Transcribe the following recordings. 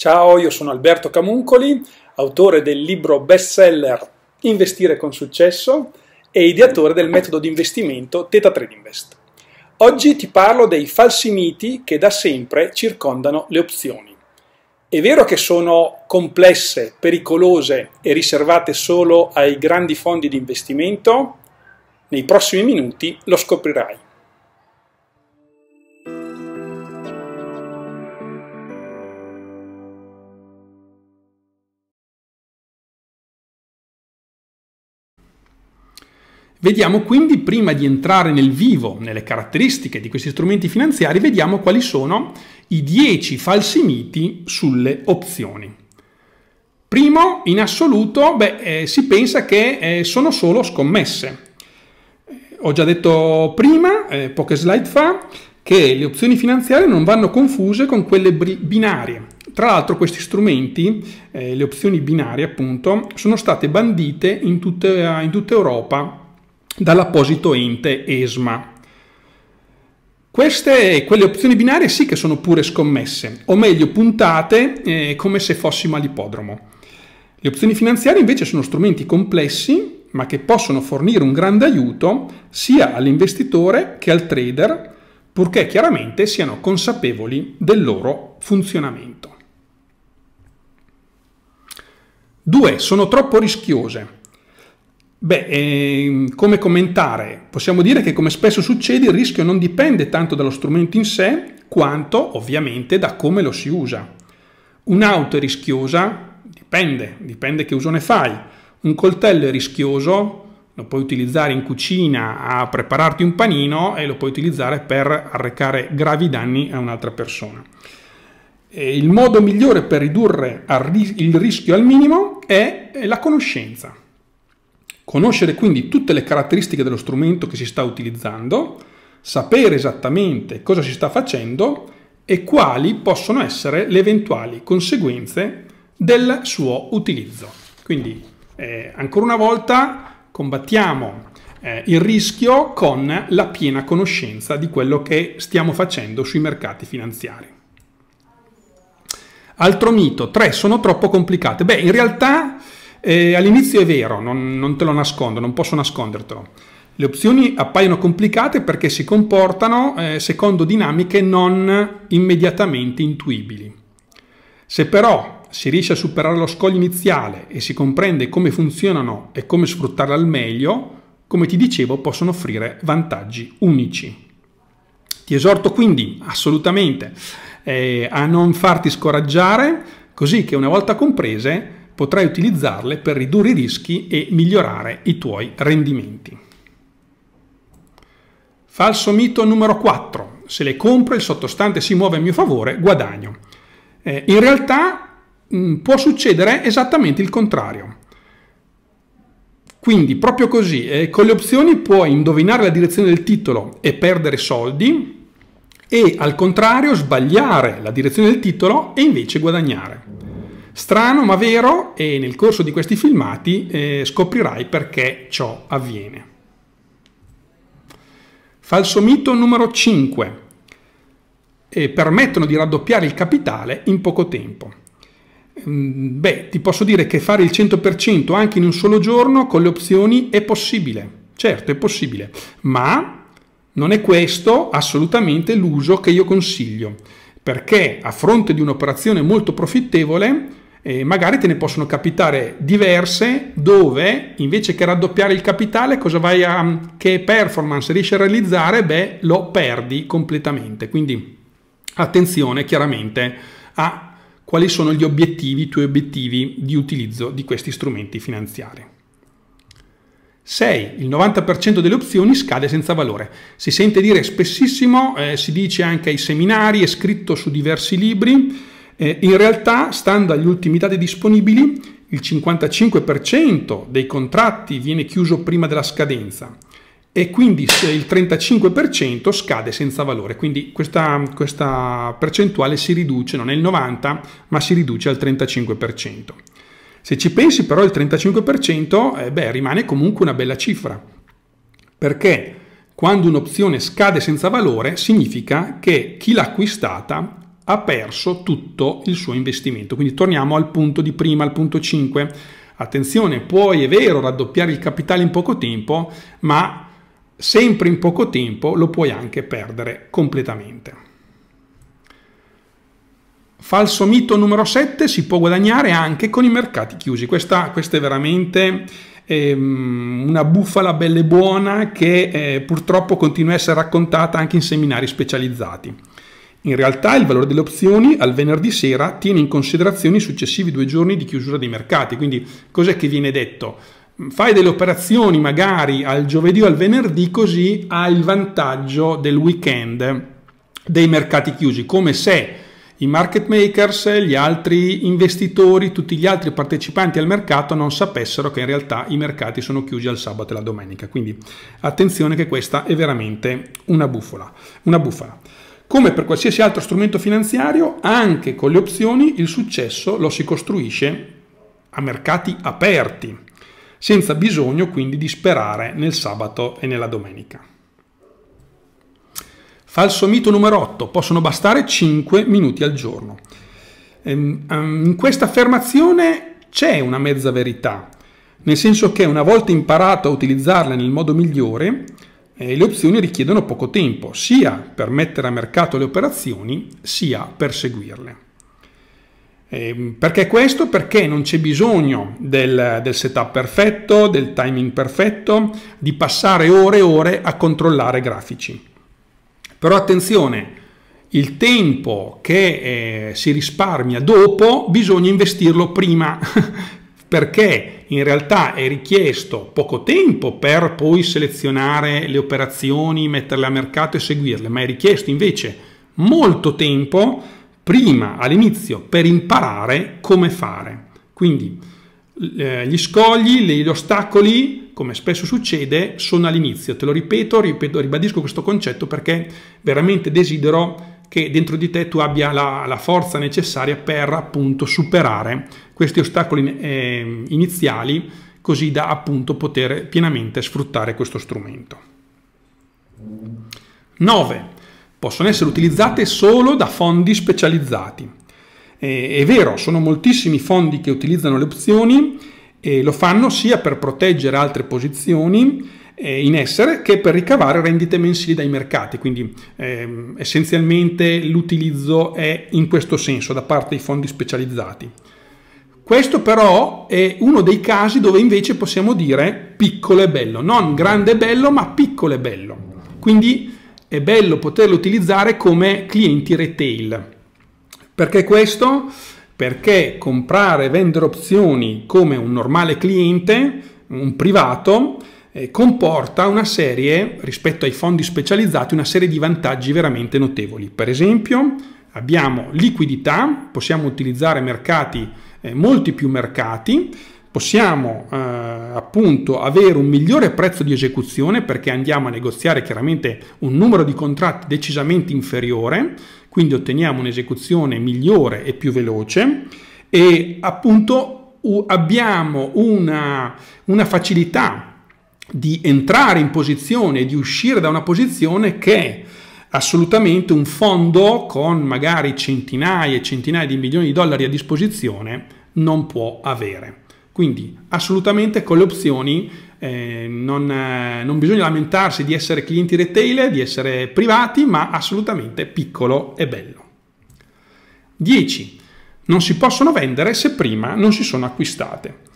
Ciao, io sono Alberto Camuncoli, autore del libro bestseller Investire con successo e ideatore del metodo di investimento Teta Trade Invest. Oggi ti parlo dei falsi miti che da sempre circondano le opzioni. È vero che sono complesse, pericolose e riservate solo ai grandi fondi di investimento? Nei prossimi minuti lo scoprirai. Vediamo quindi, prima di entrare nel vivo, nelle caratteristiche di questi strumenti finanziari, vediamo quali sono i 10 falsi miti sulle opzioni. Primo, in assoluto, beh, eh, si pensa che eh, sono solo scommesse. Eh, ho già detto prima, eh, poche slide fa, che le opzioni finanziarie non vanno confuse con quelle binarie. Tra l'altro questi strumenti, eh, le opzioni binarie appunto, sono state bandite in tutta, in tutta Europa dall'apposito ente ESMA. Queste, quelle opzioni binarie sì che sono pure scommesse, o meglio puntate eh, come se fossimo all'ipodromo. Le opzioni finanziarie invece sono strumenti complessi, ma che possono fornire un grande aiuto sia all'investitore che al trader, purché chiaramente siano consapevoli del loro funzionamento. 2. Sono troppo rischiose. Beh, eh, come commentare? Possiamo dire che come spesso succede il rischio non dipende tanto dallo strumento in sé quanto ovviamente da come lo si usa. Un'auto è rischiosa? Dipende, dipende che uso ne fai. Un coltello è rischioso? Lo puoi utilizzare in cucina a prepararti un panino e lo puoi utilizzare per arrecare gravi danni a un'altra persona. E il modo migliore per ridurre il rischio al minimo è eh, la conoscenza. Conoscere quindi tutte le caratteristiche dello strumento che si sta utilizzando, sapere esattamente cosa si sta facendo e quali possono essere le eventuali conseguenze del suo utilizzo. Quindi, eh, ancora una volta, combattiamo eh, il rischio con la piena conoscenza di quello che stiamo facendo sui mercati finanziari. Altro mito, tre, sono troppo complicate. Beh, in realtà e all'inizio è vero, non, non te lo nascondo, non posso nascondertelo. Le opzioni appaiono complicate perché si comportano eh, secondo dinamiche non immediatamente intuibili. Se però si riesce a superare lo scoglio iniziale e si comprende come funzionano e come sfruttarle al meglio, come ti dicevo possono offrire vantaggi unici. Ti esorto quindi assolutamente eh, a non farti scoraggiare, così che una volta comprese potrai utilizzarle per ridurre i rischi e migliorare i tuoi rendimenti. Falso mito numero 4. Se le compro il sottostante si muove a mio favore, guadagno. Eh, in realtà mh, mm, può succedere esattamente il contrario. Quindi proprio così, eh, con le opzioni puoi indovinare la direzione del titolo e perdere soldi e al contrario sbagliare la direzione del titolo e invece guadagnare. Strano ma vero e nel corso di questi filmati eh, scoprirai perché ciò avviene. Falso mito numero 5. Eh, permettono di raddoppiare il capitale in poco tempo. Mm, beh, ti posso dire che fare il 100% anche in un solo giorno con le opzioni è possibile. Certo, è possibile, ma non è questo assolutamente l'uso che io consiglio, perché a fronte di un'operazione molto profittevole, eh, magari te ne possono capitare diverse dove invece che raddoppiare il capitale cosa vai a che performance riesci a realizzare beh lo perdi completamente quindi attenzione chiaramente a quali sono gli obiettivi i tuoi obiettivi di utilizzo di questi strumenti finanziari 6. Il 90% delle opzioni scade senza valore. Si sente dire spessissimo, eh, si dice anche ai seminari, è scritto su diversi libri, eh, in realtà, stando agli ultimi dati disponibili, il 55% dei contratti viene chiuso prima della scadenza e quindi il 35% scade senza valore, quindi questa, questa percentuale si riduce non è il 90% ma si riduce al 35%. Se ci pensi però il 35% eh beh, rimane comunque una bella cifra, perché quando un'opzione scade senza valore significa che chi l'ha acquistata ha perso tutto il suo investimento. Quindi torniamo al punto di prima, al punto 5. Attenzione, puoi, è vero, raddoppiare il capitale in poco tempo, ma sempre in poco tempo lo puoi anche perdere completamente. Falso mito numero 7, si può guadagnare anche con i mercati chiusi. Questa, questa è veramente ehm, una bufala bella e buona che eh, purtroppo continua a essere raccontata anche in seminari specializzati. In realtà il valore delle opzioni al venerdì sera tiene in considerazione i successivi due giorni di chiusura dei mercati, quindi cos'è che viene detto? Mm, fai delle operazioni magari al giovedì o al venerdì così hai il vantaggio del weekend dei mercati chiusi, come se i market makers, gli altri investitori, tutti gli altri partecipanti al mercato non sapessero che in realtà i mercati sono chiusi al sabato e la domenica. Quindi attenzione che questa è veramente una bufola, una bufala. Come per qualsiasi altro strumento finanziario, anche con le opzioni il successo lo si costruisce a mercati aperti, senza bisogno quindi di sperare nel sabato e nella domenica. Falso mito numero 8. Possono bastare 5 minuti al giorno. Ehm, ehm, in questa affermazione c'è una mezza verità, nel senso che una volta imparato a utilizzarle nel modo migliore, eh, le opzioni richiedono poco tempo, sia per mettere a mercato le operazioni, sia per seguirle. Eh, perché questo? Perché non c'è bisogno del, del, setup perfetto, del timing perfetto, di passare ore e ore a controllare grafici. Però attenzione, il tempo che eh, si risparmia dopo bisogna investirlo prima perché in realtà è richiesto poco tempo per poi selezionare le operazioni, metterle a mercato e seguirle, ma è richiesto invece molto tempo prima all'inizio per imparare come fare. Quindi eh, gli scogli, gli ostacoli, come spesso succede, sono all'inizio. Te lo ripeto, ripeto, ribadisco questo concetto perché veramente desidero che dentro di te tu abbia la, la forza necessaria per appunto superare questi ostacoli eh, iniziali così da appunto poter pienamente sfruttare questo strumento. 9. Possono essere utilizzate solo da fondi specializzati. Eh, è vero, sono moltissimi fondi che utilizzano le opzioni e lo fanno sia per proteggere altre posizioni eh, in essere che per ricavare rendite mensili dai mercati, quindi ehm, essenzialmente l'utilizzo è in questo senso da parte dei fondi specializzati. Questo però è uno dei casi dove invece possiamo dire piccolo e bello, non grande e bello, ma piccolo e bello. Quindi è bello poterlo utilizzare come clienti retail. Perché questo? Perché comprare e vendere opzioni come un normale cliente, un privato, eh, comporta una serie, rispetto ai fondi specializzati, una serie di vantaggi veramente notevoli. Per esempio abbiamo liquidità, possiamo utilizzare mercati, eh, molti più mercati, possiamo eh, appunto avere un migliore prezzo di esecuzione perché andiamo a negoziare chiaramente un numero di contratti decisamente inferiore, quindi otteniamo un'esecuzione migliore e più veloce e appunto abbiamo una, una facilità di entrare in posizione, di uscire da una posizione che è assolutamente un fondo con magari centinaia e centinaia di milioni di dollari a disposizione non può avere. Quindi assolutamente con le opzioni eh, non, eh, non, bisogna lamentarsi di essere clienti retail, di essere privati, ma assolutamente piccolo e bello. 10. Non si possono vendere se prima non si sono acquistate.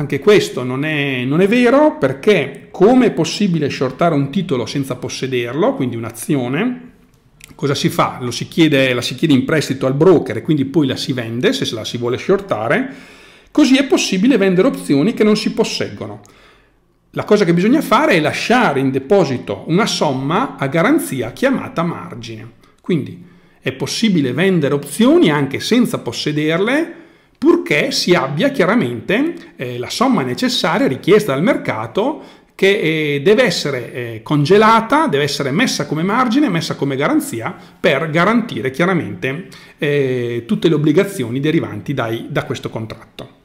Anche questo non è, non è vero perché come è possibile shortare un titolo senza possederlo, quindi un'azione, cosa si fa? Si chiede, la si chiede in prestito al broker e quindi poi la si vende se la si vuole shortare, così è possibile vendere opzioni che non si posseggono. La cosa che bisogna fare è lasciare in deposito una somma a garanzia chiamata margine. Quindi è possibile vendere opzioni anche senza possederle purché si abbia chiaramente eh, la somma necessaria richiesta dal mercato che eh, deve essere eh, congelata, deve essere messa come margine, messa come garanzia per garantire chiaramente eh, tutte le obbligazioni derivanti dai, da questo contratto.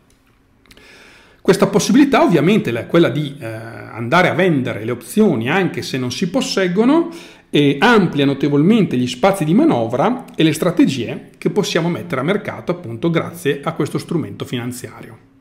Questa possibilità ovviamente è quella di eh, andare a vendere le opzioni anche se non si posseggono, eh, amplia notevolmente gli spazi di manovra e le strategie che possiamo mettere a mercato appunto grazie a questo strumento finanziario.